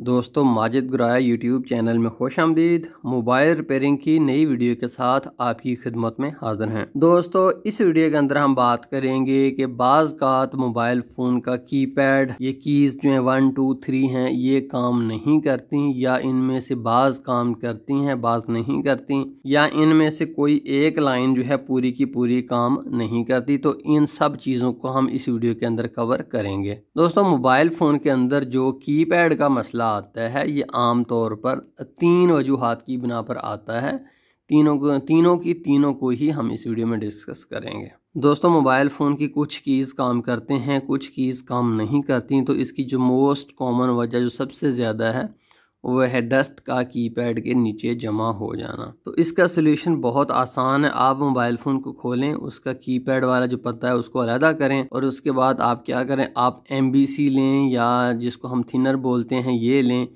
दोस्तों Majid गुराया YouTube channel में खुश आमदीद मोबाइल रिपेयरिंग की नई वीडियो के साथ आपकी खिदमत में हाजिर हैं दोस्तों इस वीडियो के अंदर हम बात करेंगे कि बाज़ात मोबाइल फ़ोन का कीपैड ये कीज़ जो है वन टू थ्री हैं ये काम नहीं करती या इनमें से बाज़ काम करती हैं बाज़ नहीं करती या इनमें से कोई एक लाइन जो है पूरी की पूरी काम नहीं करती तो इन सब चीज़ों को हम इस वीडियो के अंदर कवर करेंगे दोस्तों मोबाइल फ़ोन के अंदर जो की पैड का मसला मसला आता है ये आम तौर पर तीन वजूहत की बिना पर आता है तीनों को तीनों की तीनों को ही हम इस वीडियो में डिस्कस करेंगे दोस्तों मोबाइल फ़ोन की कुछ कीज़ काम करते हैं कुछ कीज़ काम नहीं करती तो इसकी जो मोस्ट कॉमन वजह जो सबसे ज़्यादा है वह है डस्ट का कीपैड के नीचे जमा हो जाना तो इसका सोल्यूशन बहुत आसान है आप मोबाइल फ़ोन को खोलें उसका कीपैड वाला जो पत्ता है उसको अलहदा करें और उसके बाद आप क्या करें आप एम लें या जिसको हम थिनर बोलते हैं ये लें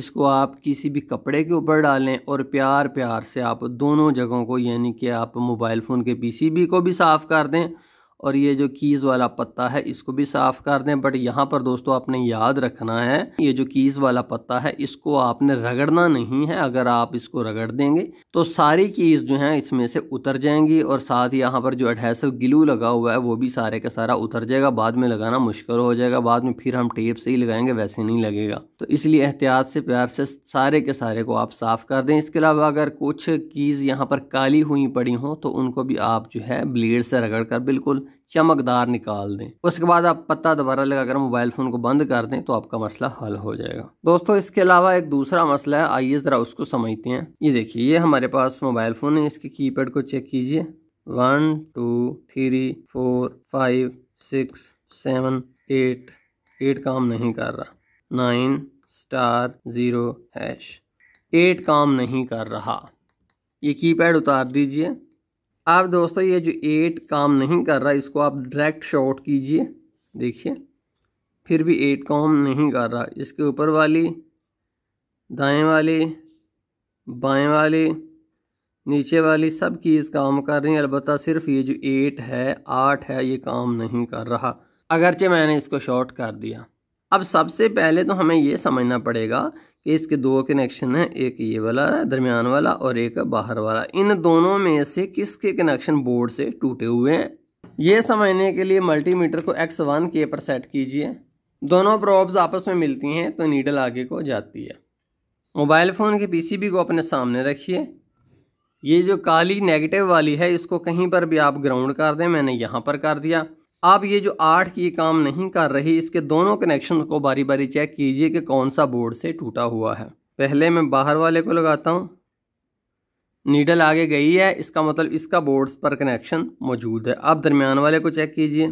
इसको आप किसी भी कपड़े के ऊपर डालें और प्यार प्यार से आप दोनों जगहों को यानी कि आप मोबाइल फ़ोन के पीसीबी को भी साफ़ कर दें और ये जो कीज़ वाला पत्ता है इसको भी साफ़ कर दें बट यहाँ पर दोस्तों आपने याद रखना है ये जो कीज़ वाला पत्ता है इसको आपने रगड़ना नहीं है अगर आप इसको रगड़ देंगे तो सारी कीज़ जो हैं इसमें से उतर जाएंगी और साथ ही यहाँ पर जो एडहेसिव ग्लू लगा हुआ है वो भी सारे का सारा उतर जाएगा बाद में लगाना मुश्किल हो जाएगा बाद में फिर हम टेप से ही लगाएंगे वैसे नहीं लगेगा तो इसलिए एहतियात से प्यार से सारे के सारे को आप साफ़ कर दें इसके अलावा अगर कुछ कीज़ यहाँ पर काली हुई पड़ी हों तो उनको भी आप जो है ब्लेड से रगड़ कर बिल्कुल चमकदार निकाल दें उसके बाद आप पत्ता दोबारा लगाकर मोबाइल फ़ोन को बंद कर दें तो आपका मसला हल हो जाएगा दोस्तों इसके अलावा एक दूसरा मसला है आइए ज़रा उसको समझते हैं ये देखिए ये हमारे पास मोबाइल फ़ोन है इसके कीपैड को चेक कीजिए one two three four five six seven eight eight काम नहीं कर रहा nine star zero hash eight काम नहीं कर रहा ये कीपैड उतार दीजिए अब दोस्तों ये जो एट काम नहीं कर रहा इसको आप डायरेक्ट शॉर्ट कीजिए देखिए फिर भी एट काम नहीं कर रहा इसके ऊपर वाली दाएं वाली बाएं वाली नीचे वाली सब कीज़ काम कर रही हैं अलबत्त सिर्फ ये जो एट है आठ है ये काम नहीं कर रहा अगरचे मैंने इसको शॉर्ट कर दिया अब सबसे पहले तो हमें ये समझना पड़ेगा कि इसके दो कनेक्शन हैं एक ये वाला दरमियान वाला और एक बाहर वाला इन दोनों में से किसके कनेक्शन बोर्ड से टूटे हुए हैं ये समझने के लिए मल्टीमीटर को एक्स वन के पर सेट कीजिए दोनों प्रॉब्स आपस में मिलती हैं तो नीडल आगे को जाती है मोबाइल फ़ोन के पीसीबी को अपने सामने रखिए ये जो काली नेगेटिव वाली है इसको कहीं पर भी आप ग्राउंड कर दें मैंने यहाँ पर कर दिया आप ये जो आठ की काम नहीं कर रही इसके दोनों कनेक्शन को बारी बारी चेक कीजिए कि कौन सा बोर्ड से टूटा हुआ है पहले मैं बाहर वाले को लगाता हूँ नीडल आगे गई है इसका मतलब इसका बोर्ड्स पर कनेक्शन मौजूद है अब दरमियान वाले को चेक कीजिए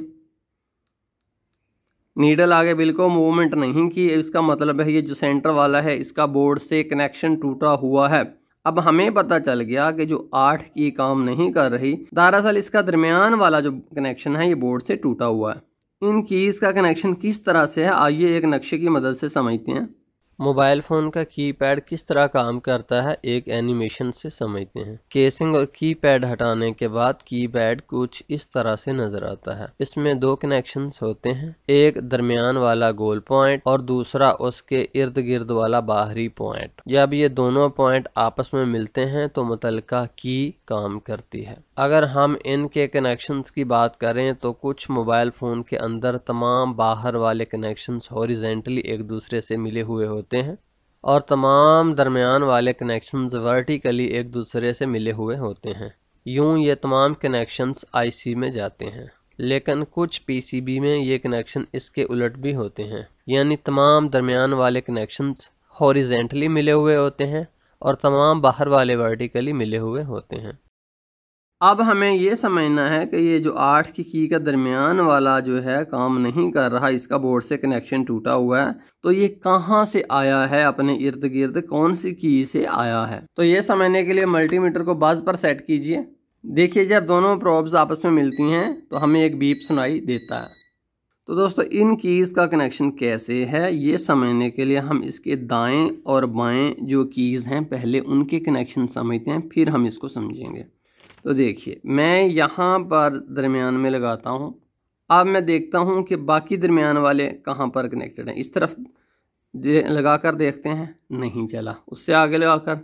नीडल आगे बिल्कुल मूवमेंट नहीं की इसका मतलब है ये जो सेंटर वाला है इसका बोर्ड से कनेक्शन टूटा हुआ है अब हमें पता चल गया कि जो आठ की काम नहीं कर रही दरअसल इसका दरमियान वाला जो कनेक्शन है ये बोर्ड से टूटा हुआ है इन कीज़ का कनेक्शन किस तरह से है आइए एक नक्शे की मदद से समझते हैं मोबाइल फ़ोन का कीपैड किस तरह काम करता है एक एनिमेशन से समझते हैं केसिंग और कीपैड हटाने के बाद कीपैड कुछ इस तरह से नज़र आता है इसमें दो कनेक्शन होते हैं एक दरमियान वाला गोल पॉइंट और दूसरा उसके इर्द गिर्द वाला बाहरी पॉइंट जब ये दोनों पॉइंट आपस में मिलते हैं तो मुतलका की काम करती है अगर हम इनके कनेक्शंस की बात करें तो कुछ मोबाइल फ़ोन के अंदर तमाम बाहर वाले कनेक्शंस हॉरिजेंटली एक दूसरे से मिले हुए होते हैं और तमाम दरमियान वाले कनेक्शंस वर्टिकली एक दूसरे से मिले हुए होते हैं यूँ ये तमाम कनेक्शंस आईसी में जाते हैं लेकिन कुछ पीसीबी में ये कनेक्शन इसके उलट भी होते हैं यानी तमाम दरमियान वाले कनेक्शंस हॉरिजेंटली मिले हुए होते हैं और तमाम बाहर वाले वर्टिकली मिले हुए होते हैं अब हमें ये समझना है कि ये जो आठ की की का दरमियान वाला जो है काम नहीं कर रहा इसका बोर्ड से कनेक्शन टूटा हुआ है तो ये कहाँ से आया है अपने इर्द गिर्द कौन सी की से आया है तो ये समझने के लिए मल्टीमीटर को बाज पर सेट कीजिए देखिए जब दोनों प्रॉब्स आपस में मिलती हैं तो हमें एक बीप सुनाई देता है तो दोस्तों इन कीज़ का कनेक्शन कैसे है ये समझने के लिए हम इसके दाएं और बाएं जो कीज़ हैं पहले उनके कनेक्शन समझते हैं फिर हम इसको समझेंगे तो देखिए मैं यहाँ पर दरमियान में लगाता हूँ अब मैं देखता हूँ कि बाकी दरमियान वाले कहाँ पर कनेक्टेड हैं इस तरफ लगा कर देखते हैं नहीं चला उससे आगे लगा कर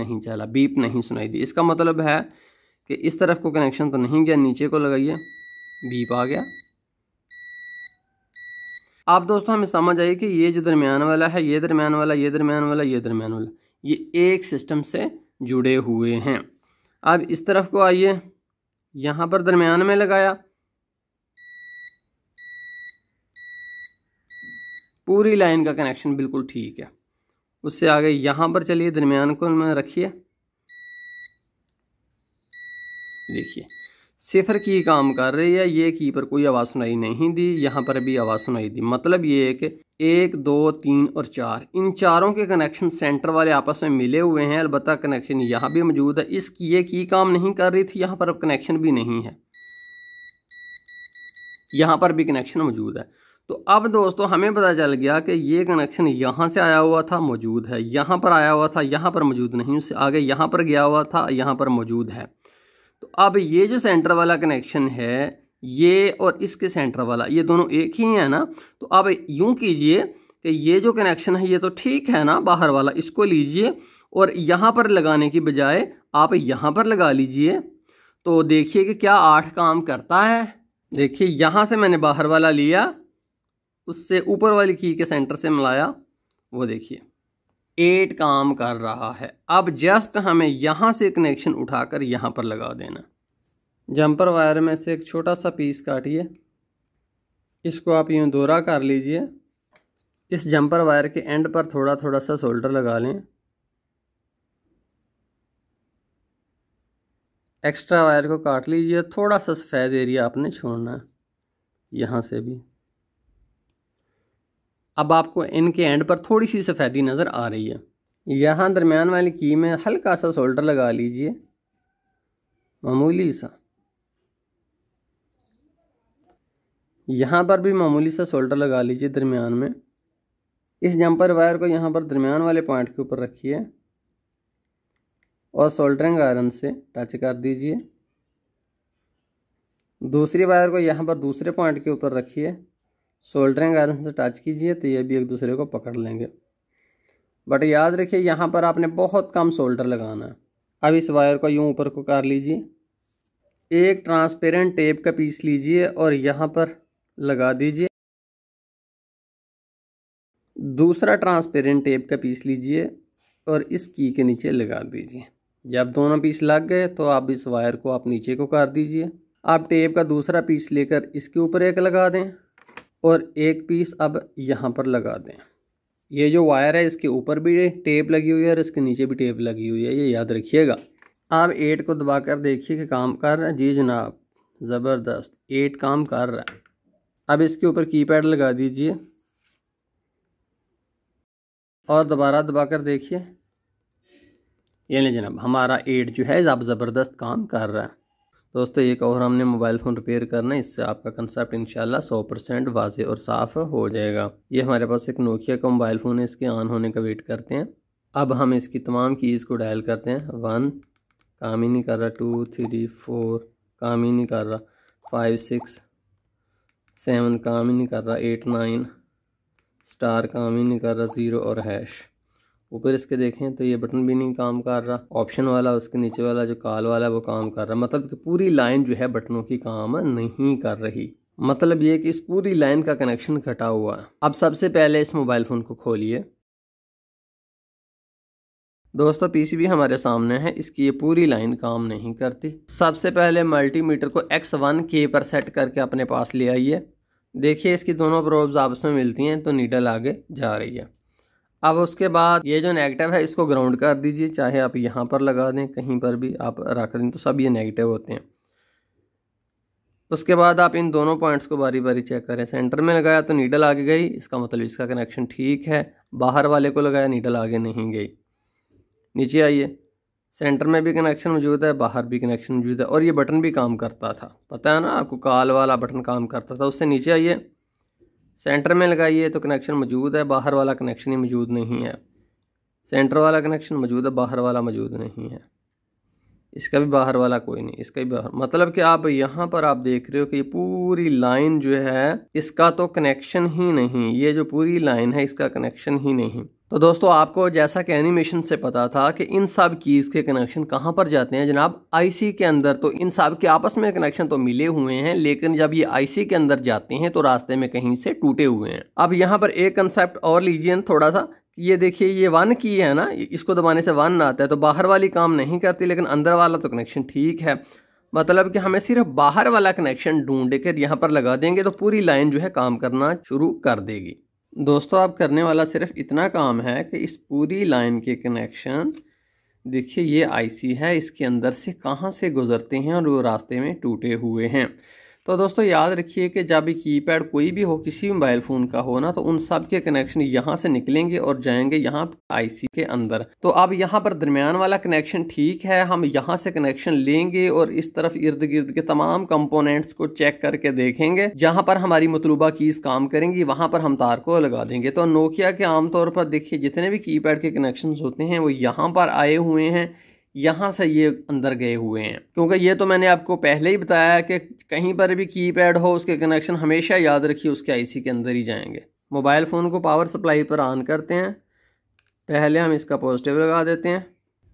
नहीं चला बीप नहीं सुनाई दी इसका मतलब है कि इस तरफ को कनेक्शन तो नहीं गया नीचे को लगाइए बीप आ गया आप दोस्तों हमें समझ आई कि ये जो दरमियान वाला है ये दरमियान वाला ये दरमियान वाला ये दरमियान वाला ये एक सिस्टम से जुड़े हुए हैं अब इस तरफ को आइए यहाँ पर दरमियान में लगाया पूरी लाइन का कनेक्शन बिल्कुल ठीक है उससे आगे यहाँ पर चलिए दरमियान को रखिए देखिए सिफर की काम कर रही है ये की पर कोई आवाज़ सुनाई नहीं दी यहाँ पर भी आवाज़ सुनाई दी मतलब ये कि एक दो तीन और चार इन चारों के कनेक्शन सेंटर वाले आपस में मिले हुए हैं अलबत् कनेक्शन यहाँ भी मौजूद है इस की ये की काम नहीं कर रही थी यहाँ पर अब कनेक्शन भी नहीं है यहाँ पर भी कनेक्शन मौजूद है तो अब दोस्तों हमें पता चल गया कि ये कनेक्शन यहाँ से आया हुआ था मौजूद है यहाँ पर आया हुआ था यहाँ पर मौजूद नहीं उससे आगे यहाँ पर गया हुआ था यहाँ पर मौजूद है तो अब ये जो सेंटर वाला कनेक्शन है ये और इसके सेंटर वाला ये दोनों एक ही है ना तो अब यूँ कीजिए कि ये जो कनेक्शन है ये तो ठीक है ना बाहर वाला इसको लीजिए और यहाँ पर लगाने की बजाय आप यहाँ पर लगा लीजिए तो देखिए कि क्या आठ काम करता है देखिए यहाँ से मैंने बाहर वाला लिया उससे ऊपर वाली की के सेंटर से मिलाया वो देखिए एट काम कर रहा है अब जस्ट हमें यहाँ से कनेक्शन उठाकर यहाँ पर लगा देना जंपर वायर में से एक छोटा सा पीस काटिए इसको आप यूँ दोरा कर लीजिए इस जंपर वायर के एंड पर थोड़ा थोड़ा सा सोल्डर लगा लें एक्स्ट्रा वायर को काट लीजिए थोड़ा सा सफ़ेद एरिया आपने छोड़ना है यहाँ से भी अब आपको इनके एंड पर थोड़ी सी सफ़ेदी नज़र आ रही है यहाँ दरमियान वाली की में हल्का सा सोल्डर लगा लीजिए मामूली सा यहाँ पर भी मामूली सा सोल्डर लगा लीजिए दरमियान में इस जंपर वायर को यहाँ पर दरमियान वाले पॉइंट के ऊपर रखिए और सोल्डरिंग आयरन से टच कर दीजिए दूसरी वायर को यहाँ पर दूसरे पॉइंट के ऊपर रखिए सोल्डरिंग आयरन से टच कीजिए तो ये भी एक दूसरे को पकड़ लेंगे बट याद रखिए यहाँ पर आपने बहुत कम सोल्डर लगाना है अब इस वायर को यूँ ऊपर को कर लीजिए एक ट्रांसपेरेंट टेप का पीस लीजिए और यहाँ पर लगा दीजिए दूसरा ट्रांसपेरेंट टेप का पीस लीजिए और इस की के नीचे लगा दीजिए जब दोनों पीस लग गए तो आप इस वायर को आप नीचे को कर दीजिए आप टेप का दूसरा पीस लेकर इसके ऊपर एक लगा दें और एक पीस अब यहाँ पर लगा दें ये जो वायर है इसके ऊपर भी टेप लगी हुई है और इसके नीचे भी टेप लगी हुई है ये याद रखिएगा आप एट को दबा कर देखिए कि काम कर रहा है जी जनाब ज़बरदस्त एट काम कर रहा है अब इसके ऊपर कीपैड लगा दीजिए और दोबारा दबा कर देखिए ये नहीं जनाब हमारा एट जो है आप ज़बरदस्त काम कर रहा है दोस्तों एक और हमने मोबाइल फ़ोन रिपेयर करना है इससे आपका कंसेप्ट शाला सौ परसेंट वाजे और साफ़ हो जाएगा ये हमारे पास एक नोकिया का मोबाइल फ़ोन है इसके ऑन होने का वेट करते हैं अब हम इसकी तमाम कीज़ को डायल करते हैं वन काम ही नहीं कर रहा टू थ्री फोर काम ही नहीं कर रहा फाइव सिक्स सेवन काम ही नहीं कर रहा एट नाइन स्टार काम ही नहीं कर रहा ज़ीरो और हैश ऊपर इसके देखें तो ये बटन भी नहीं काम कर रहा ऑप्शन वाला उसके नीचे वाला जो कॉल वाला है वो काम कर रहा मतलब कि पूरी लाइन जो है बटनों की काम नहीं कर रही मतलब ये कि इस पूरी लाइन का कनेक्शन कटा हुआ है अब सबसे पहले इस मोबाइल फ़ोन को खोलिए दोस्तों पीसीबी हमारे सामने है इसकी ये पूरी लाइन काम नहीं करती सबसे पहले मल्टीमीटर को एक्स वन के पर सेट करके अपने पास ले आइए देखिए इसकी दोनों प्रोब्स आपस में मिलती हैं तो नीडल आगे जा रही है अब उसके बाद ये जो नेगेटिव है इसको ग्राउंड कर दीजिए चाहे आप यहाँ पर लगा दें कहीं पर भी आप रख दें तो सब ये नेगेटिव होते हैं उसके बाद आप इन दोनों पॉइंट्स को बारी बारी चेक करें सेंटर में लगाया तो नीडल आगे गई इसका मतलब इसका कनेक्शन ठीक है बाहर वाले को लगाया नीडल आगे नहीं गई नीचे आइए सेंटर में भी कनेक्शन मौजूद है बाहर भी कनेक्शन मौजूद है और ये बटन भी काम करता था पता है ना आपको काल वाला बटन काम करता था उससे नीचे आइए सेंटर में लगाइए तो कनेक्शन मौजूद है बाहर वाला कनेक्शन ही मौजूद नहीं है सेंटर वाला कनेक्शन मौजूद है बाहर वाला मौजूद नहीं है इसका भी बाहर वाला कोई नहीं इसका भी बाहर मतलब कि आप यहाँ पर आप देख रहे हो कि ये पूरी लाइन जो है इसका तो कनेक्शन ही नहीं ये जो पूरी लाइन है इसका कनेक्शन ही नहीं तो दोस्तों आपको जैसा कि एनिमेशन से पता था कि इन सब कीज़ के कनेक्शन कहाँ पर जाते हैं जनाब आईसी के अंदर तो इन सब के आपस में कनेक्शन तो मिले हुए हैं लेकिन जब ये आईसी के अंदर जाते हैं तो रास्ते में कहीं से टूटे हुए हैं अब यहाँ पर एक कंसेप्ट और लीजिए थोड़ा सा ये देखिए ये वन की है ना इसको दबाने से वन आता है तो बाहर वाली काम नहीं करती लेकिन अंदर वाला तो कनेक्शन ठीक है मतलब कि हमें सिर्फ बाहर वाला कनेक्शन ढूंढ कर यहाँ पर लगा देंगे तो पूरी लाइन जो है काम करना शुरू कर देगी दोस्तों आप करने वाला सिर्फ इतना काम है कि इस पूरी लाइन के कनेक्शन देखिए ये आईसी है इसके अंदर से कहाँ से गुजरते हैं और वो रास्ते में टूटे हुए हैं तो दोस्तों याद रखिए कि जब भी कीपैड कोई भी हो किसी भी मोबाइल फ़ोन का हो ना तो उन सब के कनेक्शन यहाँ से निकलेंगे और जाएंगे यहाँ आईसी के अंदर तो अब यहाँ पर दरमियान वाला कनेक्शन ठीक है हम यहाँ से कनेक्शन लेंगे और इस तरफ इर्द गिर्द के तमाम कंपोनेंट्स को चेक करके देखेंगे जहाँ पर हमारी मतलूबा कीज़ काम करेंगी वहाँ पर हम तार को लगा देंगे तो नोकिया के आमतौर पर देखिए जितने भी की के कनेक्शन होते हैं वो यहाँ पर आए हुए हैं यहाँ से ये अंदर गए हुए हैं क्योंकि ये तो मैंने आपको पहले ही बताया कि कहीं पर भी कीपैड हो उसके कनेक्शन हमेशा याद रखिए उसके आईसी के अंदर ही जाएंगे मोबाइल फ़ोन को पावर सप्लाई पर ऑन करते हैं पहले हम इसका पॉजिटिव लगा देते हैं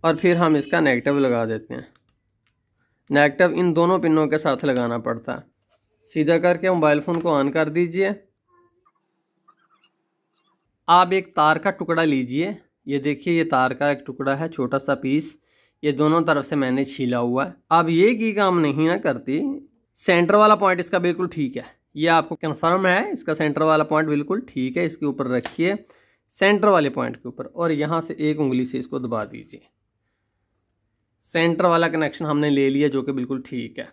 और फिर हम इसका नेगेटिव लगा देते हैं नेगेटिव इन दोनों पिनों के साथ लगाना पड़ता है सीधा करके मोबाइल फ़ोन को ऑन कर दीजिए आप एक तार का टुकड़ा लीजिए ये देखिए ये तार का एक टुकड़ा है छोटा सा पीस ये दोनों तरफ से मैंने छीला हुआ है अब ये की काम नहीं ना करती सेंटर वाला पॉइंट इसका बिल्कुल ठीक है ये आपको कन्फर्म है इसका सेंटर वाला पॉइंट बिल्कुल ठीक है इसके ऊपर रखिए सेंटर वाले पॉइंट के ऊपर और यहाँ से एक उंगली से इसको दबा दीजिए सेंटर वाला कनेक्शन हमने ले लिया जो कि बिल्कुल ठीक है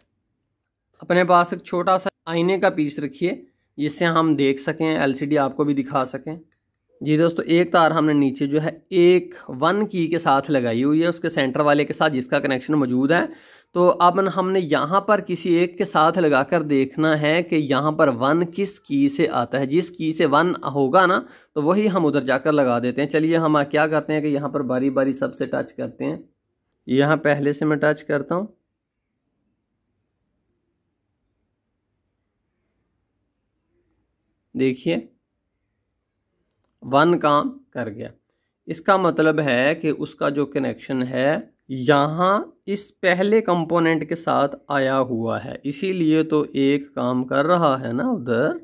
अपने पास एक छोटा सा आईने का पीस रखिए जिससे हम देख सकें एलसीडी आपको भी दिखा सकें जी दोस्तों एक तार हमने नीचे जो है एक वन की के साथ लगाई हुई है उसके सेंटर वाले के साथ जिसका कनेक्शन मौजूद है तो अब हमने यहाँ पर किसी एक के साथ लगाकर देखना है कि यहाँ पर वन किस की से आता है जिस की से वन होगा ना तो वही हम उधर जाकर लगा देते हैं चलिए हम क्या करते हैं कि यहाँ पर बारी बारी सबसे टच करते हैं यहाँ पहले से मैं टच करता हूँ देखिए वन काम कर गया इसका मतलब है कि उसका जो कनेक्शन है यहाँ इस पहले कंपोनेंट के साथ आया हुआ है इसीलिए तो एक काम कर रहा है ना उधर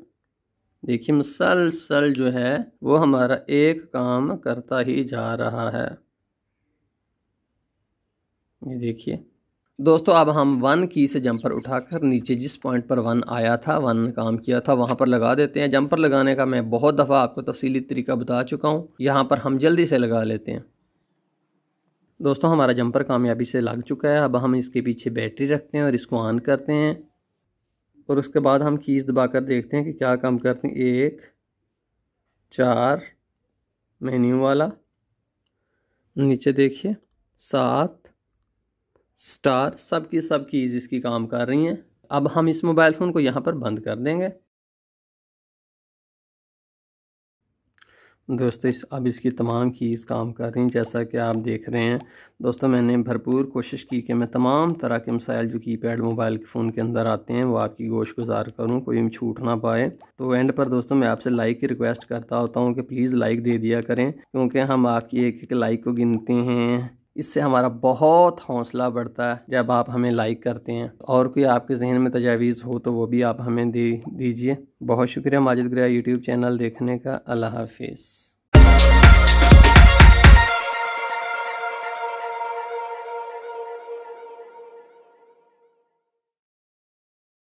देखिए मसलसल जो है वो हमारा एक काम करता ही जा रहा है ये देखिए दोस्तों अब हम वन की से जंपर उठाकर नीचे जिस पॉइंट पर वन आया था वन काम किया था वहाँ पर लगा देते हैं जंपर लगाने का मैं बहुत दफ़ा आपको तफसीली तरीका बता चुका हूँ यहाँ पर हम जल्दी से लगा लेते हैं दोस्तों हमारा जंपर कामयाबी से लग चुका है अब हम इसके पीछे बैटरी रखते हैं और इसको ऑन करते हैं और उसके बाद हम कीज़ दबा कर देखते हैं कि क्या काम करते हैं एक चार मेन्यू वाला नीचे देखिए सात स्टार सब की सब कीज़ इसकी काम कर रही हैं अब हम इस मोबाइल फ़ोन को यहाँ पर बंद कर देंगे दोस्तों इस अब इसकी तमाम कीज़ काम कर रही हैं जैसा कि आप देख रहे हैं दोस्तों मैंने भरपूर कोशिश की कि मैं तमाम तरह के मसाइल जो की पैड मोबाइल के फ़ोन के अंदर आते हैं वो आपकी गोश गुजार करूँ कोई छूट ना पाए तो एंड पर दोस्तों मैं आपसे लाइक की रिक्वेस्ट करता होता हूँ कि प्लीज़ लाइक दे दिया करें क्योंकि हम आपकी एक एक लाइक को गिनते हैं इससे हमारा बहुत हौसला बढ़ता है जब आप हमें लाइक करते हैं और कोई आपके जहन में तजावीज़ हो तो वो भी आप हमें दे दीजिए बहुत शुक्रिया माजिद ग्रह यूट्यूब चैनल देखने का अल्लाह हाफिज़